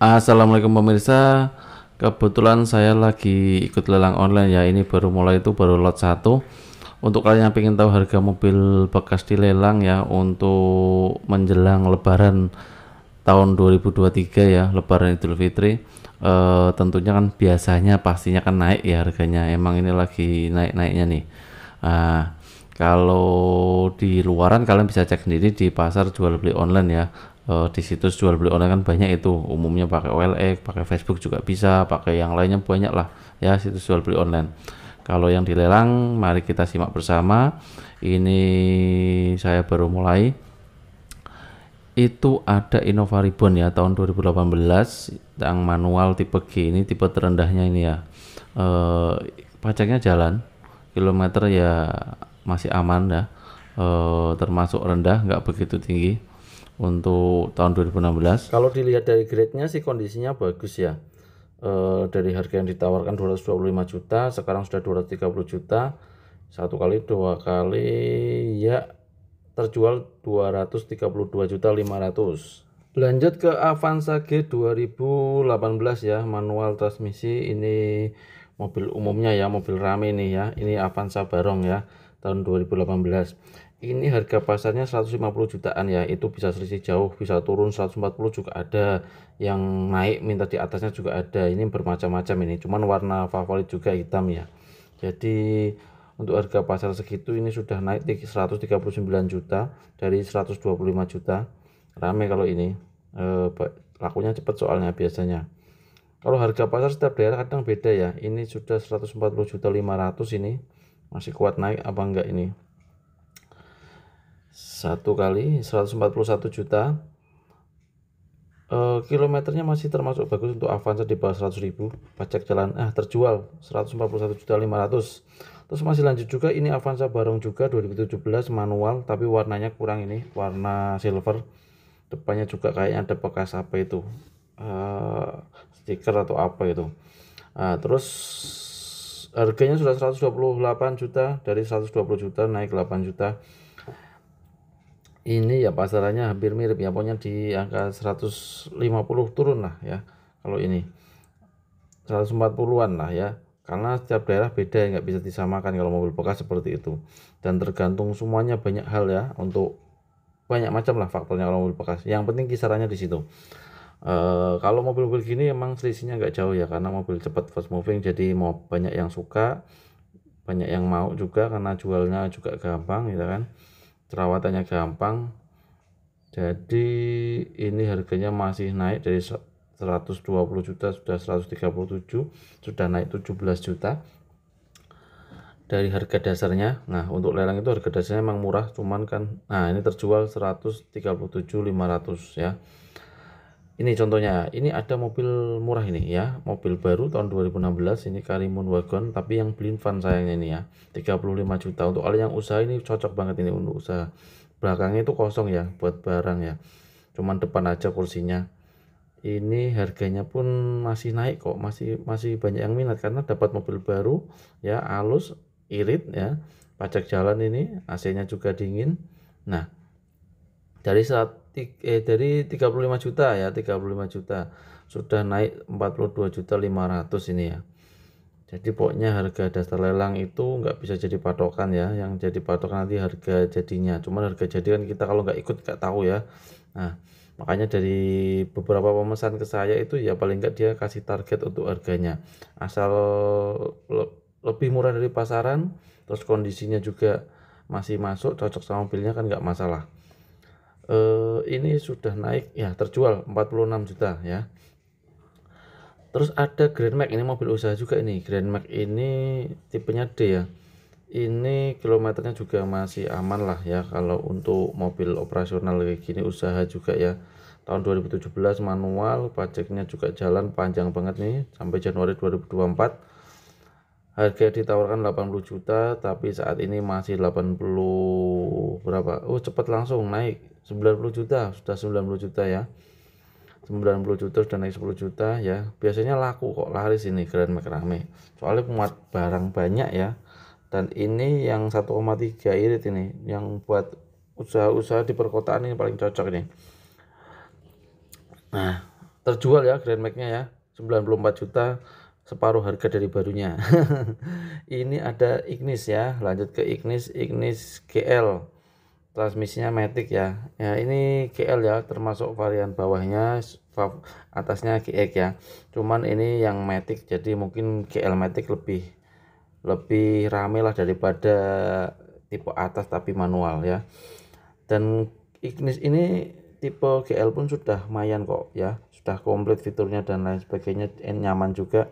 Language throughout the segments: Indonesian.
Assalamualaikum pemirsa. Kebetulan saya lagi ikut lelang online ya. Ini baru mulai itu baru lot 1. Untuk kalian yang ingin tahu harga mobil bekas di lelang ya untuk menjelang lebaran tahun 2023 ya, lebaran Idul Fitri. E, tentunya kan biasanya pastinya kan naik ya harganya. Emang ini lagi naik-naiknya nih. Nah, kalau di luaran kalian bisa cek sendiri di pasar jual beli online ya uh, di situs jual beli online kan banyak itu umumnya pakai OLX pakai Facebook juga bisa pakai yang lainnya banyak lah ya situs jual beli online kalau yang dilelang mari kita simak bersama ini saya baru mulai itu ada Innova Ribbon ya tahun 2018 yang manual tipe G ini tipe terendahnya ini ya e, pajaknya jalan kilometer ya masih aman ya e, termasuk rendah nggak begitu tinggi untuk tahun 2016. Kalau dilihat dari grade-nya sih kondisinya bagus ya. E, dari harga yang ditawarkan 225 juta, sekarang sudah 230 juta. Satu kali dua kali ya terjual 232 juta 500. Lanjut ke Avanza G 2018 ya, manual transmisi ini mobil umumnya ya, mobil rame nih ya. Ini Avanza Barong ya, tahun 2018 ini harga pasarnya 150 jutaan ya itu bisa selisih jauh bisa turun 140 juga ada yang naik minta di atasnya juga ada ini bermacam-macam ini cuman warna favorit juga hitam ya jadi untuk harga pasar segitu ini sudah naik 139 juta dari 125 juta rame kalau ini e, lakunya cepat soalnya biasanya kalau harga pasar setiap daerah kadang beda ya ini sudah 140 juta 500 ini masih kuat naik apa enggak ini satu kali 141 juta e, kilometernya masih termasuk bagus untuk Avanza di bawah 100 ribu pajak jalan ah terjual 141 juta 500 terus masih lanjut juga ini Avanza Barong juga 2017 manual tapi warnanya kurang ini warna silver depannya juga kayaknya ada bekas apa itu uh, stiker atau apa itu uh, terus harganya sudah 128 juta dari 120 juta naik 8 juta ini ya pasarannya hampir mirip ya pokoknya di angka 150 turun lah ya kalau ini 140-an lah ya karena setiap daerah beda ya, nggak bisa disamakan kalau mobil bekas seperti itu dan tergantung semuanya banyak hal ya untuk banyak macam lah faktornya kalau mobil bekas yang penting kisarannya di situ e, kalau mobil-mobil gini emang selisihnya nggak jauh ya karena mobil cepat fast moving jadi mau banyak yang suka banyak yang mau juga karena jualnya juga gampang gitu kan perawatannya gampang jadi ini harganya masih naik dari 120 juta sudah 137 sudah naik 17 juta dari harga dasarnya nah untuk lelang itu harga dasarnya memang murah cuman kan nah ini terjual 137.500 ya ini contohnya ini ada mobil murah ini ya mobil baru tahun 2016 ini Karimun Wagon tapi yang blind van sayangnya ini ya 35 juta untuk kalian yang usaha ini cocok banget ini untuk usaha belakangnya itu kosong ya buat barang ya cuman depan aja kursinya ini harganya pun masih naik kok masih masih banyak yang minat karena dapat mobil baru ya halus irit ya pajak jalan ini AC nya juga dingin nah dari saat eh, dari 35 juta ya 35 juta sudah naik 42 juta 500 ini ya jadi pokoknya harga dasar lelang itu nggak bisa jadi patokan ya yang jadi patokan nanti harga jadinya cuman harga jadi kan kita kalau nggak ikut nggak tahu ya nah makanya dari beberapa pemesan ke saya itu ya paling nggak dia kasih target untuk harganya asal le lebih murah dari pasaran terus kondisinya juga masih masuk cocok sama mobilnya kan nggak masalah eh, ini sudah naik ya terjual 46 juta ya terus ada Grand Max ini mobil usaha juga ini Grand Max ini tipenya D ya ini kilometernya juga masih aman lah ya kalau untuk mobil operasional kayak gini usaha juga ya tahun 2017 manual pajaknya juga jalan panjang banget nih sampai Januari 2024 harga ditawarkan 80 juta tapi saat ini masih 80 berapa oh cepat langsung naik 90 juta sudah 90 juta ya 90 juta sudah naik 10 juta ya biasanya laku kok laris ini Grand Max rame soalnya muat barang banyak ya dan ini yang 1,3 irit ini yang buat usaha-usaha di perkotaan ini paling cocok ini nah terjual ya Grand Max nya ya 94 juta separuh harga dari barunya. ini ada Ignis ya, lanjut ke Ignis, Ignis GL. Transmisinya Matic ya. Ya, ini GL ya, termasuk varian bawahnya, atasnya GX ya. Cuman ini yang Matic, jadi mungkin GL Matic lebih lebih rame lah daripada tipe atas tapi manual ya. Dan Ignis ini tipe GL pun sudah mayan kok ya sudah komplit fiturnya dan lain sebagainya dan nyaman juga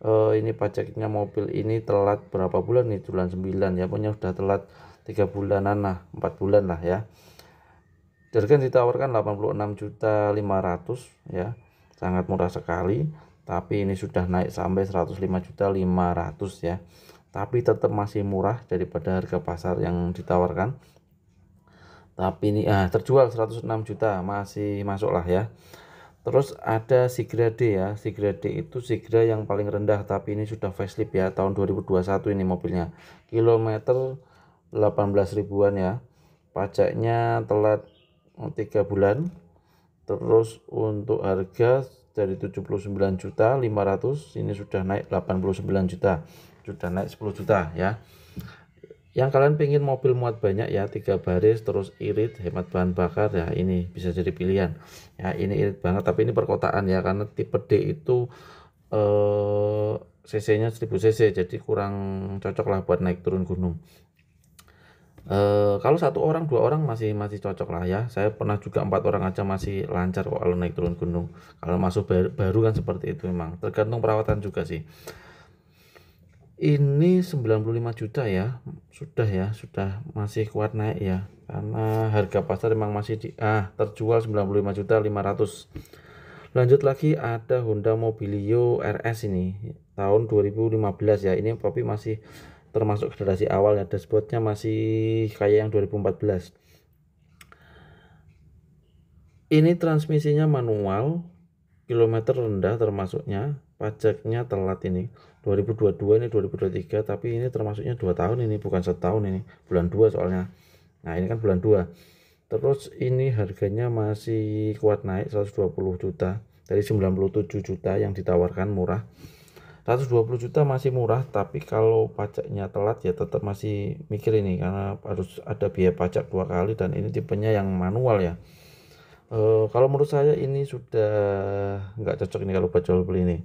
uh, ini pajaknya mobil ini telat berapa bulan nih bulan 9 ya punya sudah telat tiga bulanan nah empat bulan lah ya Jergen ditawarkan 86 juta 500 ya sangat murah sekali tapi ini sudah naik sampai 105 juta 500 ya tapi tetap masih murah daripada harga pasar yang ditawarkan tapi ini ah, terjual 106 juta masih masuk lah ya Terus ada Sigra D ya. Sigra D itu Sigra yang paling rendah tapi ini sudah facelift ya tahun 2021 ini mobilnya. Kilometer 18 ribuan ya. Pajaknya telat 3 eh, bulan. Terus untuk harga dari 79 juta 500 ini sudah naik 89 juta. Sudah naik 10 juta ya yang kalian pingin mobil muat banyak ya tiga baris terus irit hemat bahan bakar ya ini bisa jadi pilihan ya ini irit banget tapi ini perkotaan ya karena tipe D itu eh, cc nya 1000 cc jadi kurang cocok lah buat naik turun gunung eh, kalau satu orang dua orang masih masih cocok lah ya saya pernah juga empat orang aja masih lancar kalau naik turun gunung kalau masuk baru, baru kan seperti itu memang tergantung perawatan juga sih ini 95 juta ya sudah ya sudah masih kuat naik ya karena harga pasar memang masih di ah terjual 95 juta 500 lanjut lagi ada Honda Mobilio RS ini tahun 2015 ya ini tapi masih termasuk generasi awal ya dashboardnya masih kayak yang 2014 ini transmisinya manual kilometer rendah termasuknya pajaknya telat ini 2022 ini 2023 tapi ini termasuknya dua tahun ini bukan setahun ini bulan 2 soalnya nah ini kan bulan 2 terus ini harganya masih kuat naik 120 juta dari 97 juta yang ditawarkan murah 120 juta masih murah tapi kalau pajaknya telat ya tetap masih mikir ini karena harus ada biaya pajak dua kali dan ini tipenya yang manual ya e, kalau menurut saya ini sudah nggak cocok ini kalau baca beli ini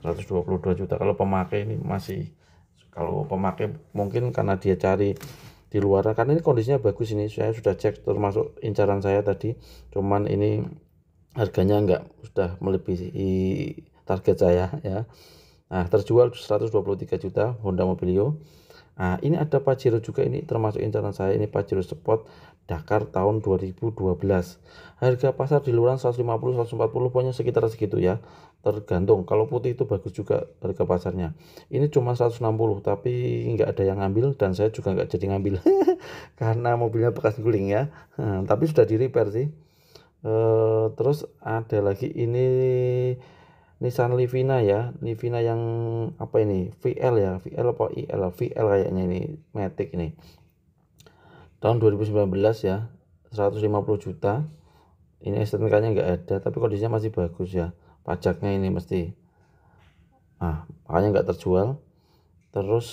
122 juta kalau pemakai ini masih kalau pemakai mungkin karena dia cari di luar karena ini kondisinya bagus ini saya sudah cek termasuk incaran saya tadi cuman ini harganya enggak sudah melebihi target saya ya nah terjual 123 juta Honda Mobilio nah ini ada Pajero juga ini termasuk incaran saya ini Pajero Sport Dakar tahun 2012. Harga pasar di luaran 150 140 pokoknya sekitar segitu ya. Tergantung kalau putih itu bagus juga harga pasarnya. Ini cuma 160 tapi nggak ada yang ngambil dan saya juga nggak jadi ngambil karena mobilnya bekas guling ya. Hmm, tapi sudah di repair sih. E, terus ada lagi ini Nissan Livina ya, Livina yang apa ini? VL ya, VL apa IL? VL kayaknya ini, Matic ini tahun 2019 ya 150 juta ini STNK-nya nggak ada tapi kondisinya masih bagus ya pajaknya ini mesti nah makanya nggak terjual terus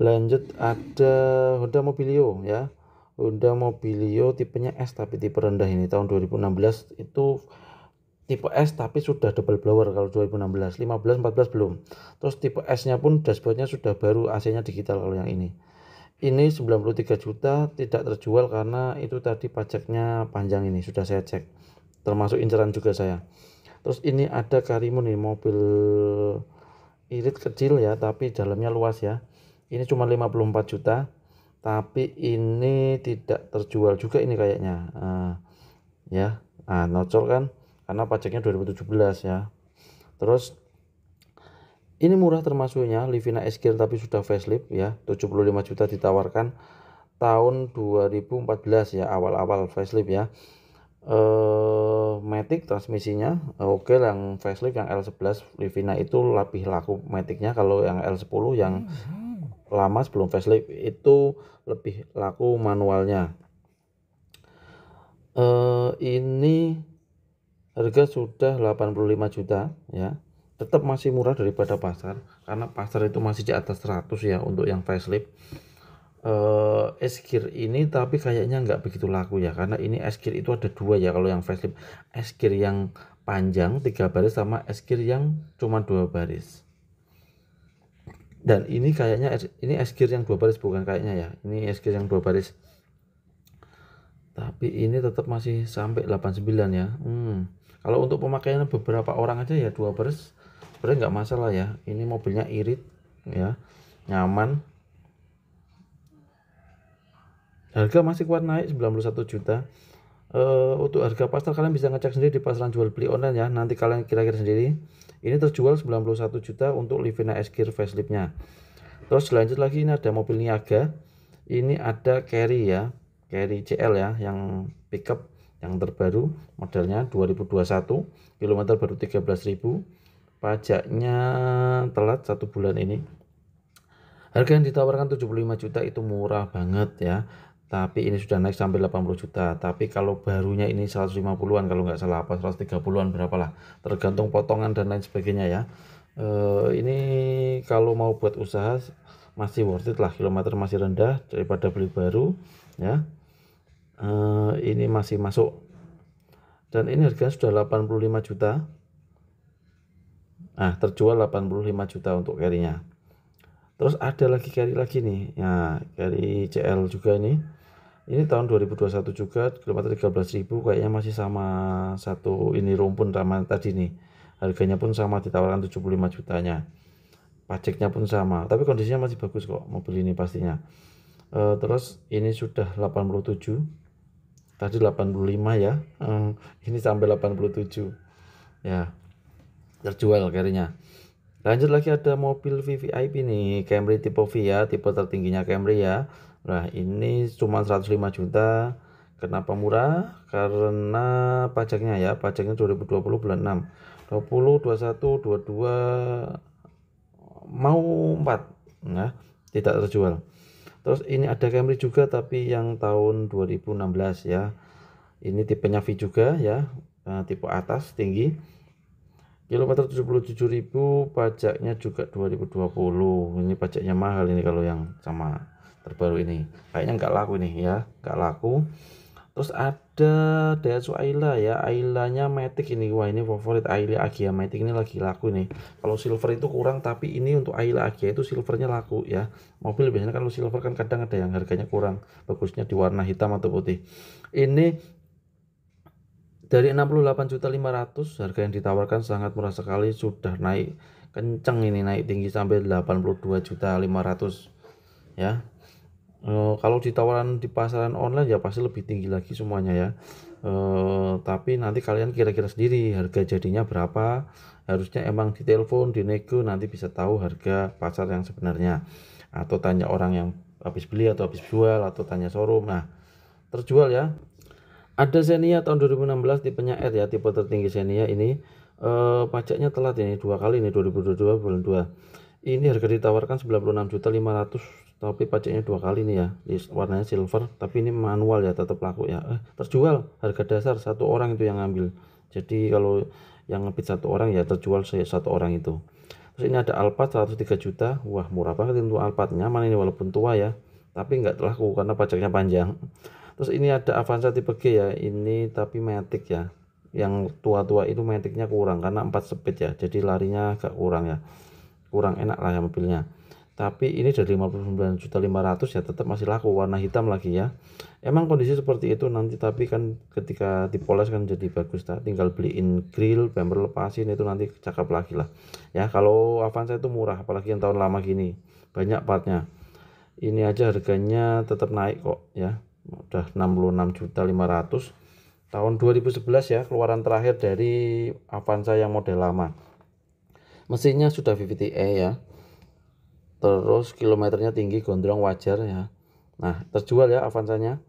lanjut ada Honda Mobilio ya Honda Mobilio tipenya S tapi tipe rendah ini tahun 2016 itu tipe S tapi sudah double blower kalau 2016 15 14 belum terus tipe S nya pun dashboardnya sudah baru AC nya digital kalau yang ini ini 93 juta tidak terjual karena itu tadi pajaknya panjang ini sudah saya cek termasuk inceran juga saya terus ini ada Karimun nih mobil irit kecil ya tapi dalamnya luas ya ini cuma 54 juta tapi ini tidak terjual juga ini kayaknya uh, ya nah, nocor kan karena pajaknya 2017 ya terus ini murah termasuknya Livina Esgir tapi sudah facelift ya 75 juta ditawarkan tahun 2014 ya awal-awal facelift ya eh Matic transmisinya oke okay, yang facelift yang L11 Livina itu lebih laku Maticnya kalau yang L10 yang mhm. lama sebelum facelift itu lebih laku manualnya eh ini harga sudah 85 juta ya tetap masih murah daripada pasar karena pasar itu masih di atas 100 ya untuk yang facelift uh, es gear ini tapi kayaknya nggak begitu laku ya karena ini es gear itu ada dua ya kalau yang facelift es gear yang panjang tiga baris sama es gear yang cuma dua baris dan ini kayaknya ini es gear yang dua baris bukan kayaknya ya ini es gear yang dua baris tapi ini tetap masih sampai 89 ya hmm. kalau untuk pemakaian beberapa orang aja ya dua baris sebenarnya nggak masalah ya ini mobilnya irit ya nyaman harga masih kuat naik 91 juta uh, untuk harga pasar kalian bisa ngecek sendiri di pasaran jual beli online ya nanti kalian kira-kira sendiri ini terjual 91 juta untuk Livina S-Gear faceliftnya terus lanjut lagi ini ada mobil Niaga ini ada carry ya carry CL ya yang pickup yang terbaru modelnya 2021 kilometer baru 13.000 pajaknya telat satu bulan ini harga yang ditawarkan 75 juta itu murah banget ya tapi ini sudah naik sampai 80 juta tapi kalau barunya ini 150-an kalau nggak salah apa 130-an berapalah tergantung potongan dan lain sebagainya ya e, ini kalau mau buat usaha masih worth it lah kilometer masih rendah daripada beli baru ya e, ini masih masuk dan ini harganya sudah 85 juta Nah, terjual 85 juta untuk carry-nya. Terus ada lagi carry lagi nih. Ya, carry CL juga ini. Ini tahun 2021 juga kilometer 13.000 kayaknya masih sama satu ini rumpun sama tadi nih. Harganya pun sama ditawarkan 75 jutanya. Pajaknya pun sama, tapi kondisinya masih bagus kok mobil ini pastinya. E, terus ini sudah 87. Tadi 85 ya. E, ini sampai 87. Ya terjual akhirnya lanjut lagi ada mobil VVIP nih Camry tipe V ya tipe tertingginya Camry ya nah ini cuma 105 juta kenapa murah karena pajaknya ya pajaknya 2020 bulan 6 20 21 22 mau 4 nah ya, tidak terjual terus ini ada Camry juga tapi yang tahun 2016 ya ini tipenya V juga ya nah, tipe atas tinggi kilometer 77.000 pajaknya juga 2020 ini pajaknya mahal ini kalau yang sama terbaru ini kayaknya nggak laku nih ya nggak laku terus ada Daihatsu Ayla ya Aylanya Matic ini wah ini favorit Ayla Agia Matic ini lagi laku nih kalau silver itu kurang tapi ini untuk Ayla Agia itu silvernya laku ya mobil biasanya kalau silver kan kadang ada yang harganya kurang bagusnya di warna hitam atau putih ini dari 68.500 harga yang ditawarkan sangat murah sekali sudah naik kenceng ini naik tinggi sampai 82.500 ya e, kalau ditawaran di pasaran online ya pasti lebih tinggi lagi semuanya ya e, tapi nanti kalian kira-kira sendiri harga jadinya berapa harusnya emang di telepon di nego nanti bisa tahu harga pasar yang sebenarnya atau tanya orang yang habis beli atau habis jual atau tanya showroom nah terjual ya ada Xenia tahun 2016 tipenya R ya, tipe tertinggi Xenia ini uh, pajaknya telat ini dua kali ini 2022 bulan 2. Ini harga ditawarkan 96.500 tapi pajaknya dua kali nih ya. Warnanya silver tapi ini manual ya tetap laku ya. Eh, terjual harga dasar satu orang itu yang ngambil. Jadi kalau yang ngebit satu orang ya terjual satu orang itu. Terus ini ada Alphard 103 juta. Wah, murah banget untuk Alphard. Nyaman ini walaupun tua ya. Tapi nggak terlaku karena pajaknya panjang terus ini ada Avanza tipe G ya ini tapi matic ya yang tua-tua itu maticnya kurang karena 4 speed ya jadi larinya agak kurang ya kurang enak lah ya mobilnya tapi ini dari 59.500 ya tetap masih laku warna hitam lagi ya emang kondisi seperti itu nanti tapi kan ketika dipoles kan jadi bagus tak tinggal beliin grill bumper lepasin itu nanti cakep lagi lah ya kalau Avanza itu murah apalagi yang tahun lama gini banyak partnya ini aja harganya tetap naik kok ya udah 66 juta 500 tahun 2011 ya keluaran terakhir dari Avanza yang model lama mesinnya sudah VVT-E ya terus kilometernya tinggi gondrong wajar ya nah terjual ya Avanzanya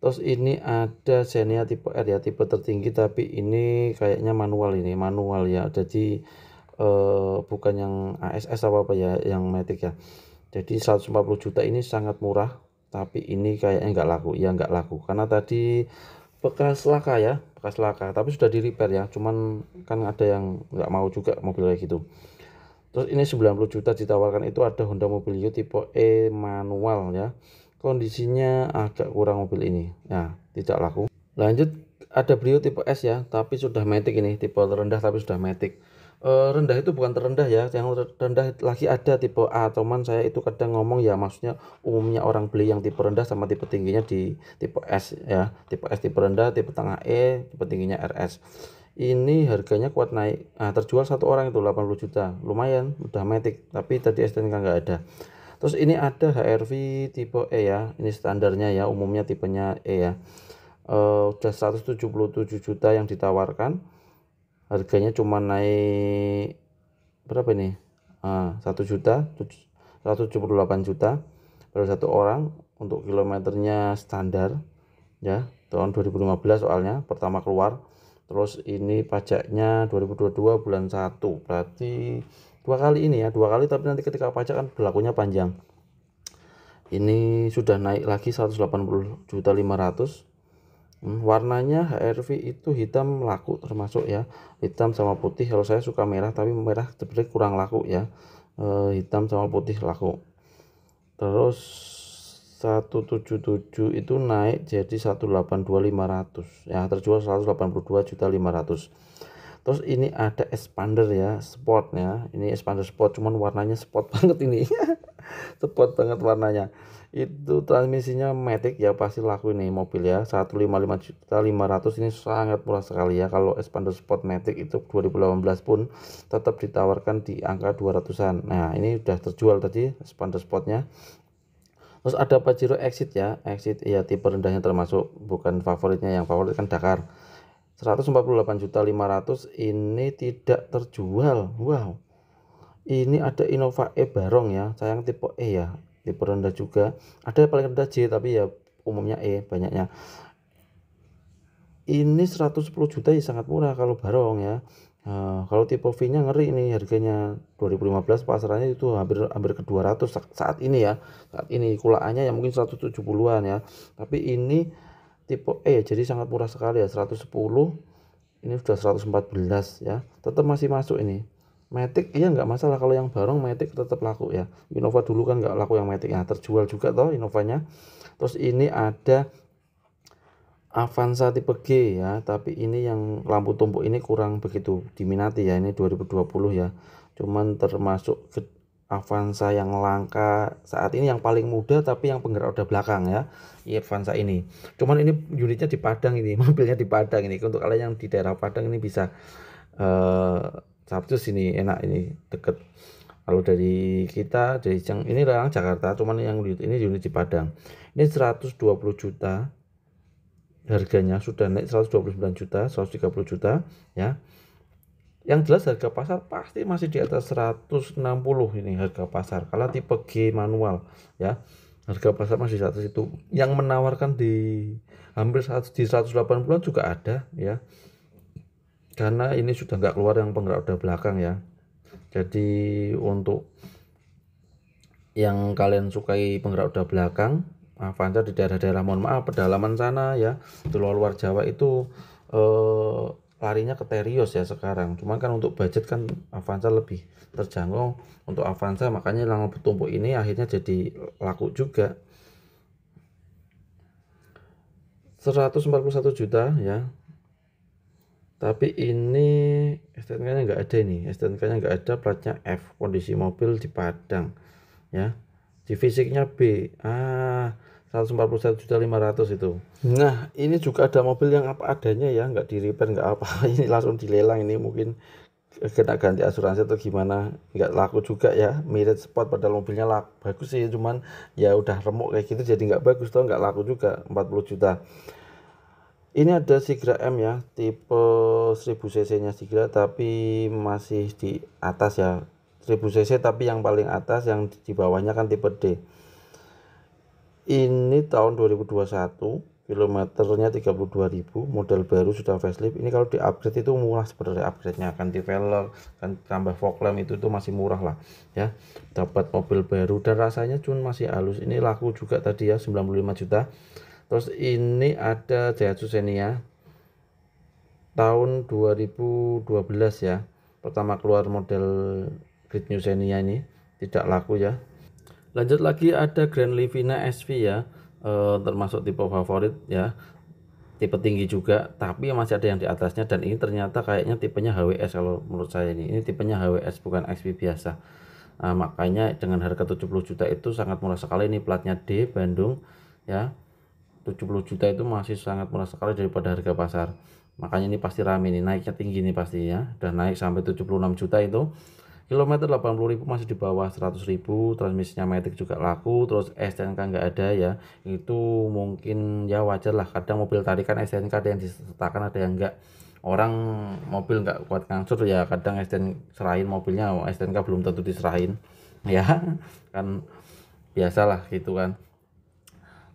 terus ini ada Xenia tipe R eh, ya tipe tertinggi tapi ini kayaknya manual ini manual ya jadi eh, bukan yang ASS apa apa ya yang matic ya jadi 140 juta ini sangat murah tapi ini kayaknya nggak laku ya nggak laku karena tadi bekas laka ya bekas laka tapi sudah di repair ya cuman kan ada yang nggak mau juga mobil kayak gitu terus ini 90 juta ditawarkan itu ada Honda Mobilio tipe E manual ya kondisinya agak kurang mobil ini ya tidak laku lanjut ada Brio tipe S ya tapi sudah metik ini tipe terendah tapi sudah metik. Eh, rendah itu bukan terendah ya yang rendah lagi ada tipe A cuman saya itu kadang ngomong ya maksudnya umumnya orang beli yang tipe rendah sama tipe tingginya di tipe S ya tipe S tipe rendah tipe tengah E tipe tingginya RS ini harganya kuat naik nah, terjual satu orang itu 80 juta lumayan udah metik tapi tadi STNK nggak ada terus ini ada HRV tipe E ya ini standarnya ya umumnya tipenya E ya uh, udah 177 juta yang ditawarkan harganya cuma naik berapa nih ah, satu juta 178 juta baru satu orang untuk kilometernya standar ya tahun 2015 soalnya pertama keluar terus ini pajaknya 2022 bulan 1 berarti dua kali ini ya dua kali tapi nanti ketika pajak kan berlakunya panjang ini sudah naik lagi 180 juta 500 Hmm, warnanya HRV itu hitam laku termasuk ya hitam sama putih kalau saya suka merah tapi merah sebenarnya kurang laku ya e, hitam sama putih laku terus 177 itu naik jadi 182.500 ya terjual juta 182.500 terus ini ada expander ya sportnya ini expander sport cuman warnanya sport banget ini tepat banget warnanya itu transmisinya matic ya pasti laku ini mobil ya 155 juta 500 ini sangat murah sekali ya kalau Expander Sport Matic itu 2018 pun tetap ditawarkan di angka 200an nah ini udah terjual tadi Expander Sportnya terus ada Pajero Exit ya Exit ya tipe rendahnya termasuk bukan favoritnya yang favorit kan Dakar 148 juta 500 ini tidak terjual wow ini ada Innova E Barong ya sayang tipe E ya tipe rendah juga ada paling rendah J tapi ya umumnya E banyaknya ini 110 juta ya sangat murah kalau Barong ya Uh, kalau tipe V nya ngeri ini harganya 2015 pasarannya itu hampir hampir ke 200 saat ini ya saat ini kulaannya ya mungkin 170an ya tapi ini tipe E ya, jadi sangat murah sekali ya 110 ini sudah 114 ya tetap masih masuk ini Matic iya nggak masalah kalau yang bareng Matic tetap laku ya. Innova dulu kan nggak laku yang Matic ya terjual juga toh Innovanya. Terus ini ada Avanza tipe G ya, tapi ini yang lampu tumpuk ini kurang begitu diminati ya. Ini 2020 ya. Cuman termasuk Avanza yang langka saat ini yang paling muda tapi yang penggerak udah belakang ya Iya Avanza ini cuman ini unitnya di Padang ini mobilnya di Padang ini untuk kalian yang di daerah Padang ini bisa uh, Sabtu sini enak ini deket kalau dari kita dari Cang ini orang Jakarta cuman yang ini unit di Padang ini 120 juta harganya sudah naik 129 juta 130 juta ya yang jelas harga pasar pasti masih di atas 160 ini harga pasar kalau tipe G manual ya harga pasar masih di atas itu yang menawarkan di hampir di 180 juga ada ya karena ini sudah nggak keluar yang penggerak roda belakang ya jadi untuk yang kalian sukai penggerak roda belakang Avanza di daerah-daerah mohon maaf pedalaman sana ya di luar luar Jawa itu eh, larinya ke Terios ya sekarang cuman kan untuk budget kan Avanza lebih terjangkau untuk Avanza makanya yang tumpuk ini akhirnya jadi laku juga 141 juta ya tapi ini STNK nya nggak ada nih STNK nya nggak ada platnya F kondisi mobil di Padang ya di fisiknya B ah 141.500 juta ratus itu nah ini juga ada mobil yang apa adanya ya nggak di repair nggak apa ini langsung dilelang ini mungkin kena ganti asuransi atau gimana nggak laku juga ya mirip spot pada mobilnya lah bagus sih cuman ya udah remuk kayak gitu jadi nggak bagus tuh nggak laku juga 40 juta ini ada Sigra M ya tipe 1000 cc nya Sigra tapi masih di atas ya 1000 cc tapi yang paling atas yang di bawahnya kan tipe D ini tahun 2021 kilometernya 32.000 model baru sudah facelift ini kalau di upgrade itu murah sebenarnya upgrade nya ganti velg kan tambah fog lamp itu tuh masih murah lah ya dapat mobil baru dan rasanya cuma masih halus ini laku juga tadi ya 95 juta terus ini ada Daihatsu Xenia tahun 2012 ya pertama keluar model Great New Xenia ini tidak laku ya lanjut lagi ada Grand Livina SV ya E, termasuk tipe favorit ya tipe tinggi juga tapi masih ada yang di atasnya dan ini ternyata kayaknya tipenya HWS kalau menurut saya ini ini tipenya HWS bukan XP biasa nah, makanya dengan harga 70 juta itu sangat murah sekali ini platnya D Bandung ya 70 juta itu masih sangat murah sekali daripada harga pasar makanya ini pasti rame nih naiknya tinggi nih pasti ya dan naik sampai 76 juta itu kilometer 80 masih di bawah 100 ribu transmisinya metik juga laku terus STNK nggak ada ya itu mungkin ya wajar lah kadang mobil tarikan STNK ada yang disertakan ada yang enggak orang mobil nggak kuat ngangsur ya kadang STNK serahin mobilnya STNK belum tentu diserahin ya kan biasalah gitu kan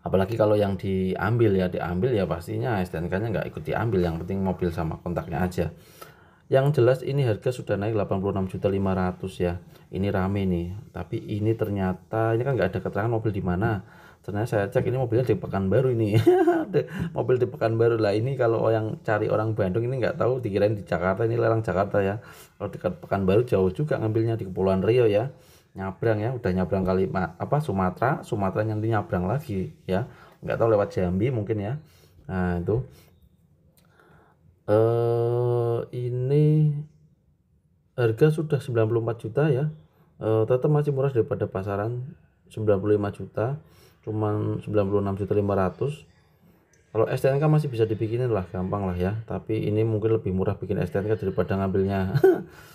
apalagi kalau yang diambil ya diambil ya pastinya STNK-nya nggak ikut diambil yang penting mobil sama kontaknya aja yang jelas ini harga sudah naik 86.500 ya ini rame nih tapi ini ternyata ini kan nggak ada keterangan mobil di mana ternyata saya cek ini mobilnya di Pekanbaru ini mobil di Pekanbaru lah ini kalau yang cari orang Bandung ini nggak tahu dikirain di Jakarta ini larang Jakarta ya kalau dekat Pekanbaru jauh juga ngambilnya di Kepulauan Rio ya nyabrang ya udah nyabrang kali apa Sumatera Sumatera nanti nyabrang lagi ya nggak tahu lewat Jambi mungkin ya nah itu eh ini harga sudah 94 juta ya e, tetap masih murah daripada pasaran 95 juta cuman 96 juta 500 kalau STNK masih bisa dibikinin lah gampang lah ya tapi ini mungkin lebih murah bikin STNK daripada ngambilnya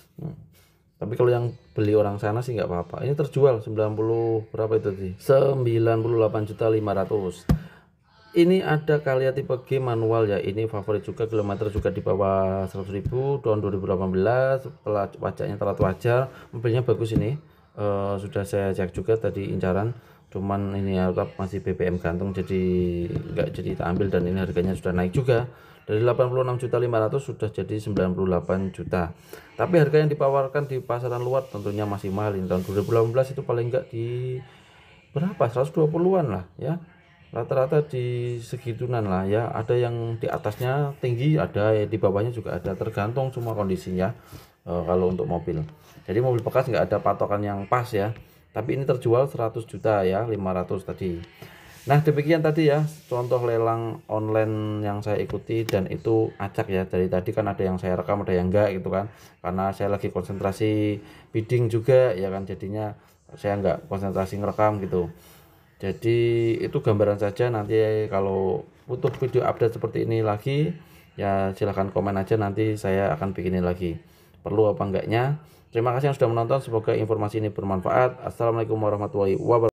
tapi kalau yang beli orang sana sih nggak apa-apa ini terjual 90 berapa itu sih juta 98.500 ini ada kalian tipe G manual ya ini favorit juga kilometer juga di bawah 100.000 tahun 2018 telah pajaknya telat wajar mobilnya bagus ini e, sudah saya cek juga tadi incaran cuman ini ya masih BBM gantung jadi nggak jadi tak ambil dan ini harganya sudah naik juga dari 86.500 sudah jadi 98 juta tapi harga yang dipawarkan di pasaran luar tentunya masih mahal ini tahun 2018 itu paling enggak di berapa 120-an lah ya rata-rata di segitunan lah ya ada yang di atasnya tinggi ada ya di bawahnya juga ada tergantung semua kondisinya e, kalau untuk mobil jadi mobil bekas nggak ada patokan yang pas ya tapi ini terjual 100 juta ya 500 tadi Nah, demikian tadi ya contoh lelang online yang saya ikuti dan itu acak ya. Dari tadi kan ada yang saya rekam, ada yang enggak gitu kan. Karena saya lagi konsentrasi bidding juga ya kan jadinya saya enggak konsentrasi ngerekam gitu. Jadi itu gambaran saja nanti kalau butuh video update seperti ini lagi ya silahkan komen aja nanti saya akan bikinin lagi. Perlu apa enggaknya? Terima kasih yang sudah menonton. Semoga informasi ini bermanfaat. Assalamualaikum warahmatullahi wabarakatuh.